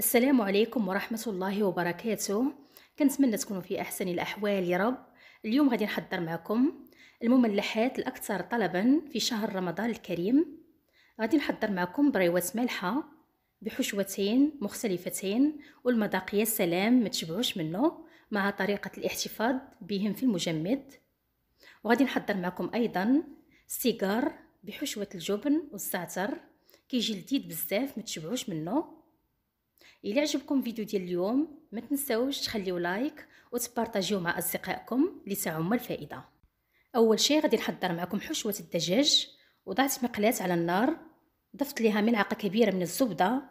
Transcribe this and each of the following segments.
السلام عليكم ورحمة الله وبركاته كنتمنى تكونوا في أحسن الأحوال يا رب اليوم غادي نحضر معكم المملحات الأكثر طلبا في شهر رمضان الكريم غادي نحضر معكم بريوات مالحة بحشوتين مختلفتين والمذاقية يا سلام ما تشبعوش منه مع طريقة الاحتفاظ بهم في المجمد وغادي نحضر معكم أيضا سيجار بحشوة الجبن والزعتر كيجي لذيذ بزاف ما تشبعوش منه الى عجبكم فيديو ديال اليوم ما تنساوش تخليو لايك وتبارطاجيو مع اصدقائكم لتعم الفائده اول شيء غادي نحضر معكم حشوه الدجاج وضعت مقلاة على النار ضفت ليها ملعقه كبيره من الزبده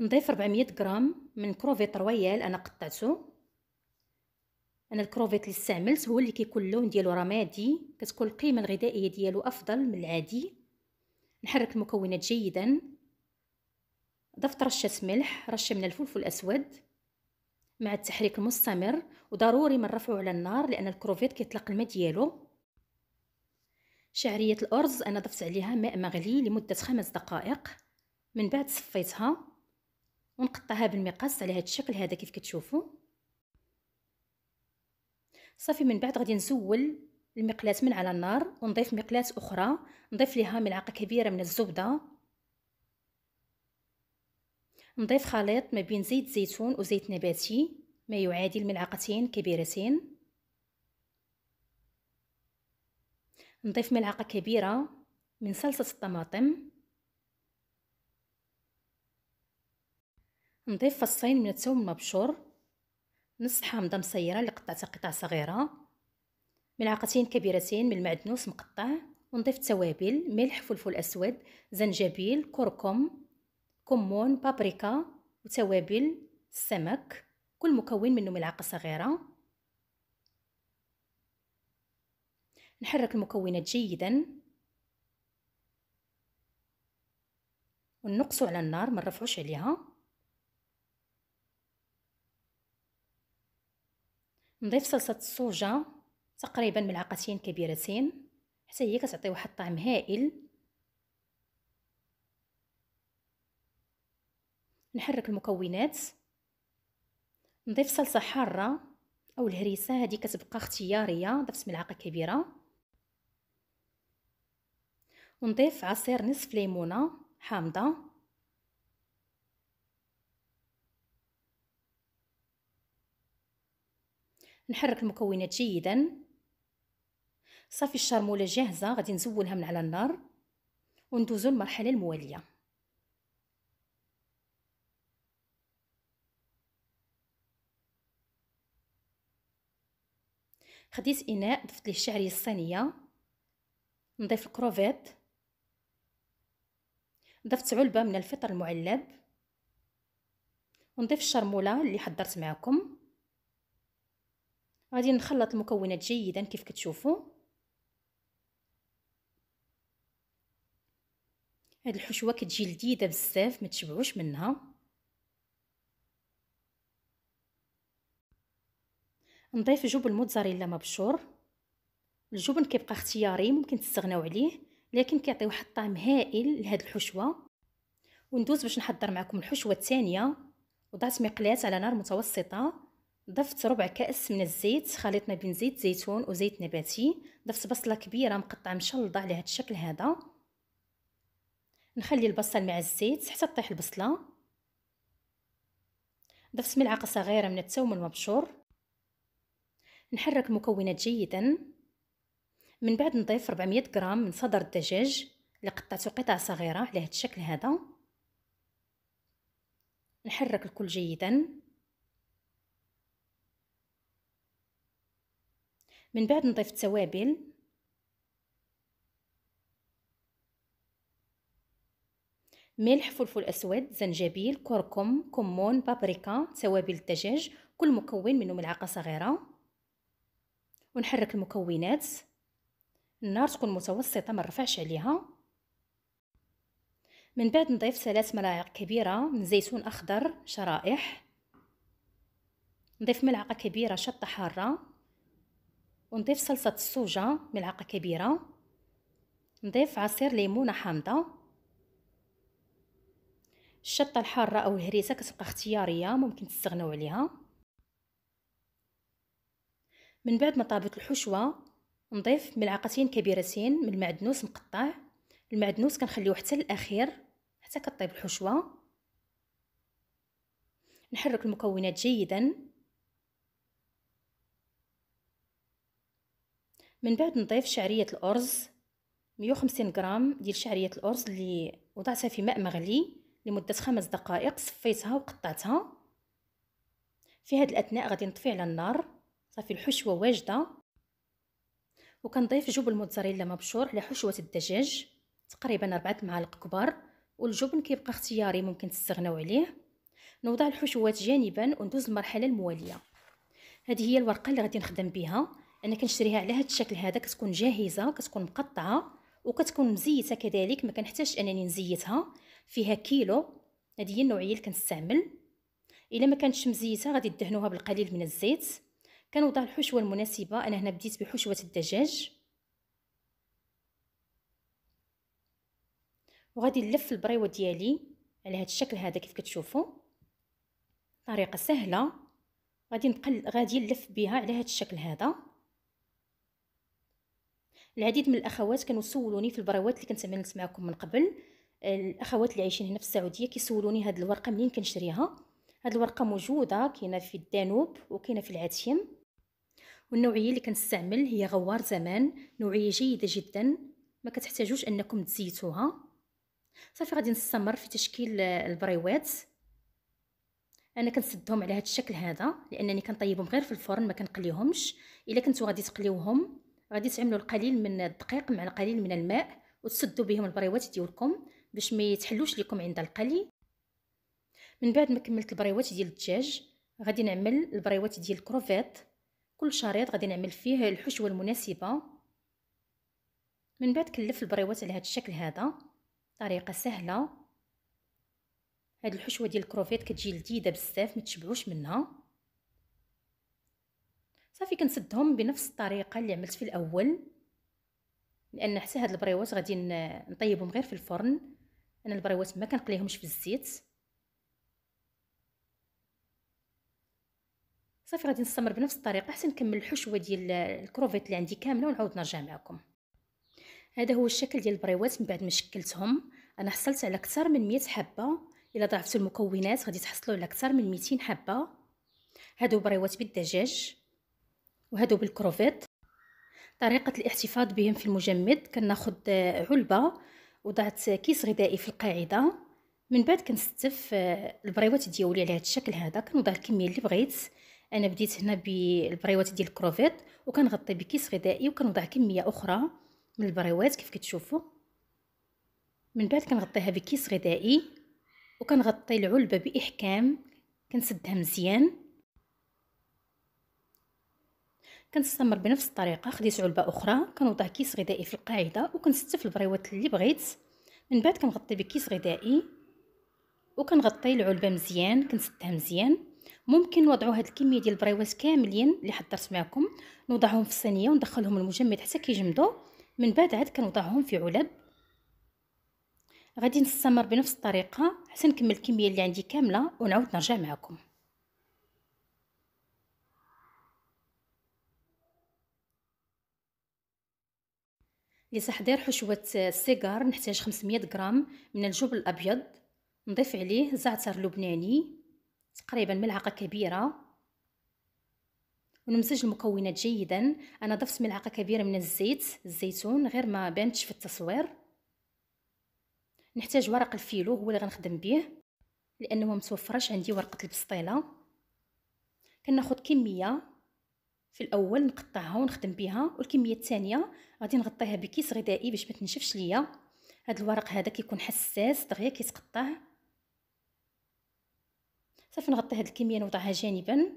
نضيف 400 غرام من كروفيت رويال انا قطعته انا الكروفيت اللي استعملت هو اللي كيكون اللون ديالو رمادي كتكون القيمه الغذائيه ديالو افضل من العادي نحرك المكونات جيدا ضفت رشة ملح رشة من الفلفل الأسود مع التحريك المستمر وضروري ما نرفعو على النار لأن الكروفيت كيطلق الماء ديالو شعرية الأرز أنا ضفت عليها ماء مغلي لمدة خمس دقائق من بعد صفيتها ونقطعها بالمقص على هذا الشكل هذا كيف كتشوفوا صافي من بعد غادي نزول المقلاة من على النار ونضيف مقلاة أخرى نضيف لها ملعقة كبيرة من الزبدة نضيف خليط ما بين زيت زيتون وزيت نباتي ما يعادل ملعقتين كبيرتين نضيف ملعقة كبيرة من صلصة الطماطم نضيف فصين من الثوم المبشور نص حامضة مصيرة اللي قطعتها قطع صغيرة ملعقتين كبيرتين من المعدنوس مقطع ونضيف توابل ملح فلفل أسود زنجبيل كركم كمون بابريكا وتوابل السمك كل مكون منه ملعقة صغيرة نحرك المكونات جيدا ونقصو على النار ما نرفعوش عليها نضيف صلصة الصوجة تقريبا ملعقتين كبيرتين حتى هي كتعطي واحد الطعم هائل نحرك المكونات نضيف صلصه حاره او الهريسه هذه كتبقى اختياريه ضفت ملعقه كبيره ونضيف عصير نصف ليمونه حامضه نحرك المكونات جيدا صافي الشرموله جاهزه غادي نزولها من على النار وندوزو المرحله المواليه خديت اناء ضفت ليه الشعريه الصينيه نضيف الكروفيت ضفت علبه من الفطر المعلب ونضيف الشرموله اللي حضرت معكم غادي نخلط المكونات جيدا كيف كتشوفوا هاد الحشوه كتجي لذيذه بزاف ما تشبعوش منها نضيف جبن موتزاريلا مبشور الجبن كيبقى اختياري ممكن تستغناو عليه لكن كيعطي واحد الطعم هائل لهاد الحشوه وندوز باش نحضر معكم الحشوه الثانيه وضعت مقلاه على نار متوسطه ضفت ربع كاس من الزيت خليطنا بين زيت زيتون وزيت نباتي ضفت بصله كبيره مقطعه مشلضه على هاد الشكل هذا نخلي البصل مع الزيت حتى تطيح البصله ضفت ملعقه صغيره من الثوم المبشور نحرك المكونات جيدا من بعد نضيف 400 غرام من صدر الدجاج اللي قطعته قطع صغيره على هذا الشكل هذا نحرك الكل جيدا من بعد نضيف التوابل ملح فلفل اسود زنجبيل كركم كمون بابريكا توابل الدجاج كل مكون منه ملعقه صغيره ونحرك المكونات النار تكون متوسطة ما نرفعش عليها من بعد نضيف ثلاث ملاعق كبيرة من زيتون أخضر شرائح نضيف ملعقة كبيرة شطة حارة ونضيف صلصة السوجة ملعقة كبيرة نضيف عصير ليمونة حامضة الشطة الحارة أو الهريسة كتبقى اختيارية ممكن تستغناو عليها من بعد ما طابت الحشوة نضيف ملعقتين كبيرتين من المعدنوس مقطع المعدنوس كنخليوه حتى الاخير حتى كطيب الحشوة نحرك المكونات جيدا من بعد نضيف شعرية الأرز 150 غرام ديال شعرية الأرز اللي وضعتها في ماء مغلي لمدة خمس دقائق صفيتها وقطعتها في هاد الأثناء غادي نطفي على النار صافي الحشوه واجده وكنضيف جبن الموتزاريلا مبشور على حشوه الدجاج تقريبا 4 معالق كبار والجبن كيبقى اختياري ممكن تستغناو عليه نوضع الحشوات جانبا وندوز المرحله المواليه هذه هي الورقه اللي غادي نخدم بها انا كنشريها على هذا الشكل هذا كتكون جاهزه كتكون مقطعه وكتكون مزيته كذلك ما كنحتاجش انني نزيتها فيها كيلو هذه هي النوعيه اللي كنستعمل الا ما كانتش مزيته غادي تدهنوها بالقليل من الزيت كنوضع الحشوه المناسبه انا هنا بديت بحشوه الدجاج وغادي نلف البريوه ديالي على هذا الشكل هذا كيف كتشوفوا طريقه سهله غادي نقل غادي نلف بها على هذا الشكل هذا العديد من الاخوات كانوا سولوني في البريوات اللي كنت عملت معكم من قبل الاخوات اللي عايشين هنا في السعوديه كيسولوني هاد الورقه منين كنشريها هاد الورقه موجوده كاينه في الدانوب وكاينه في العتيم والنوعيه اللي كنستعمل هي غوار زمان نوعيه جيده جدا ما كتحتاجوش انكم تزيتوها صافي غادي نستمر في تشكيل البريوات انا كنسدهم على هذا الشكل هذا لانني كنطيبهم غير في الفرن ما كنقليهمش الا كنتو غادي تقليوهم غادي تعملوا القليل من الدقيق مع القليل من الماء وتسدوا بهم البريوات ديالكم باش ما يتحلوش لكم عند القلي من بعد ما كملت البريوات ديال الدجاج غادي نعمل البريوات ديال الكروفيت كل شريط غادي نعمل فيه الحشوه المناسبه من بعد كلف البريوات على هذا الشكل هذا طريقه سهله هاد الحشوه ديال الكروفيت كتجي لذيذه بزاف ما تشبعوش منها صافي كنسدهم بنفس الطريقه اللي عملت في الاول لان حتى هاد البريوات غادي نطيبهم غير في الفرن انا البريوات ما كنقليهمش في الزيت صافي غادي نستمر بنفس الطريقه حتى نكمل الحشوه ديال الكروفيت اللي عندي كامله ونعاود نرجع معكم هذا هو الشكل ديال البريوات من بعد ما شكلتهم انا حصلت على اكثر من 100 حبه الا ضاعفتوا المكونات غادي تحصلوا على اكثر من 200 حبه هادو بريوات بالدجاج وهادو بالكروفيت طريقه الاحتفاظ بهم في المجمد كناخذ علبه وضعت كيس غذائي في القاعده من بعد كنستف البريوات ديالي على هذا الشكل هذا كنوضع الكميه اللي بغيت انا بديت هنا بالبريوات ديال الكروفيت وكنغطي بكيس غذائي وكنوضع كميه اخرى من البريوات كيف كتشوفوا من بعد كنغطيها بكيس غذائي وكنغطي العلبه باحكام كنسدها مزيان كنستمر بنفس الطريقه خديت علبه اخرى كنوضع كيس غذائي في القاعده وكنستف البريوات اللي بغيت من بعد كنغطي بكيس غذائي وكنغطي العلبه مزيان كنسدها مزيان ممكن نوضعوا هاد الكميه ديال البريوات كاملين اللي حضرت معكم نوضعهم في الصينيه وندخلهم المجمد حتى كيجمدوا من بعد عاد كنوضعهم في علب غادي نستمر بنفس الطريقه حتى نكمل الكميه اللي عندي كامله ونعاود نرجع معكم لتحضير حشوة السيجار نحتاج 500 غرام من الجبن الأبيض نضيف عليه زعتر لبناني تقريبا ملعقة كبيرة ونمزج المكونات جيدا أنا ضفت ملعقة كبيرة من الزيت الزيتون غير ما بانتش في التصوير نحتاج ورق الفيلو هو اللي غنخدم به لأنه ما متوفرش عندي ورقة البسطيلة كناخد كمية في الأول نقطعها ونخدم بها والكمية الثانية غادي نغطيها بكيس غذائي باش ما تنشفش ليا هاد الورق هذا كيكون حساس دغيا كيتقطع صافي نغطي هاد الكميه نوضعها جانبا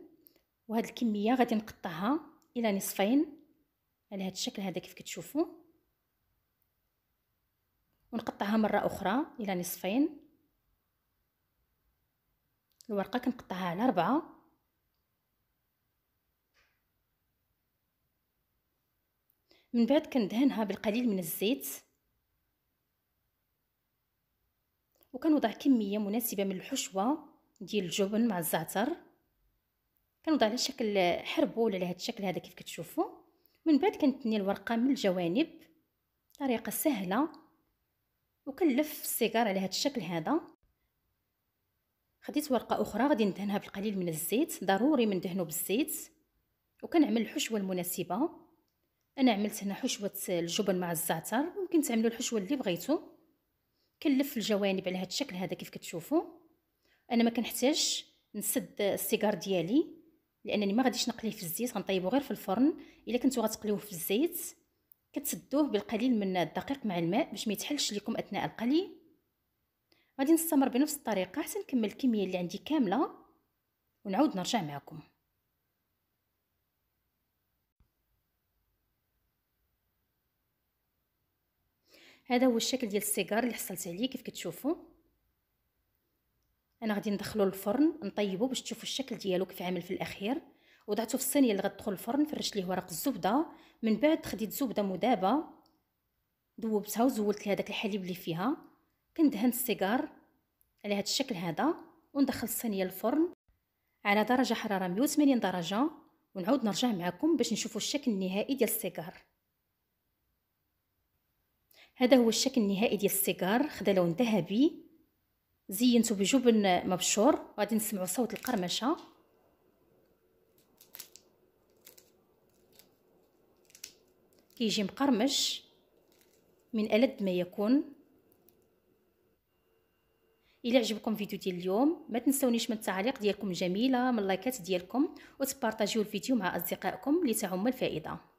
وهاد الكميه غادي نقطعها الى نصفين على هاد الشكل هذا كيف كتشوفوا ونقطعها مره اخرى الى نصفين الورقه كنقطعها على ربعه من بعد كندهنها بالقليل من الزيت وكنوضع كميه مناسبه من الحشوه ديال الجبن مع الزعتر كنوضع على شكل حربول على هذا الشكل هذا كيف كتشوفوا من بعد كنتني الورقه من الجوانب طريقه سهله وكنلف السيجار على هذا الشكل هذا خديت ورقه اخرى غادي ندهنها بالقليل من الزيت ضروري من دهنه بالزيت وكنعمل الحشوه المناسبه انا عملت هنا حشوه الجبن مع الزعتر ممكن تعملوا الحشوه اللي بغيتو كنلف الجوانب على هذا الشكل هذا كيف كتشوفوا انا ما كنحتاجش نسد السيجار ديالي لانني ما غاديش نقليه في الزيت غنطيبو غير في الفرن الا كنتو غتقليوه في الزيت كتسدوه بالقليل من الدقيق مع الماء باش ما يتحلش لكم اثناء القلي غادي نستمر بنفس الطريقه حتى نكمل الكميه اللي عندي كامله ونعود نرجع معكم هذا هو الشكل ديال السيجار اللي حصلت عليه كيف كتشوفوا انا غادي ندخلو للفرن نطيبو باش تشوفوا الشكل ديالو كيف عامل في الاخير وضعته في الصينيه اللي غتدخل الفرن فرشت ليه ورق الزبده من بعد خديت زبده مذابه ذوبتها وزولت ليها داك الحليب اللي فيها كندهن السيجار على هذا الشكل هذا وندخل الصينيه للفرن على درجه حراره 180 درجه ونعود نرجع معكم باش نشوفوا الشكل النهائي ديال السيجار هذا هو الشكل النهائي ديال السيجار خدا لون ذهبي زينته بجبن مبشور غادي نسمعوا صوت القرمشه كيجي مقرمش من ألد ما يكون الى عجبكم فيديو ديال اليوم ما تنسونيش من التعليق ديالكم جميله من اللايكات ديالكم وتبارطاجيو الفيديو مع اصدقائكم لتعم الفائده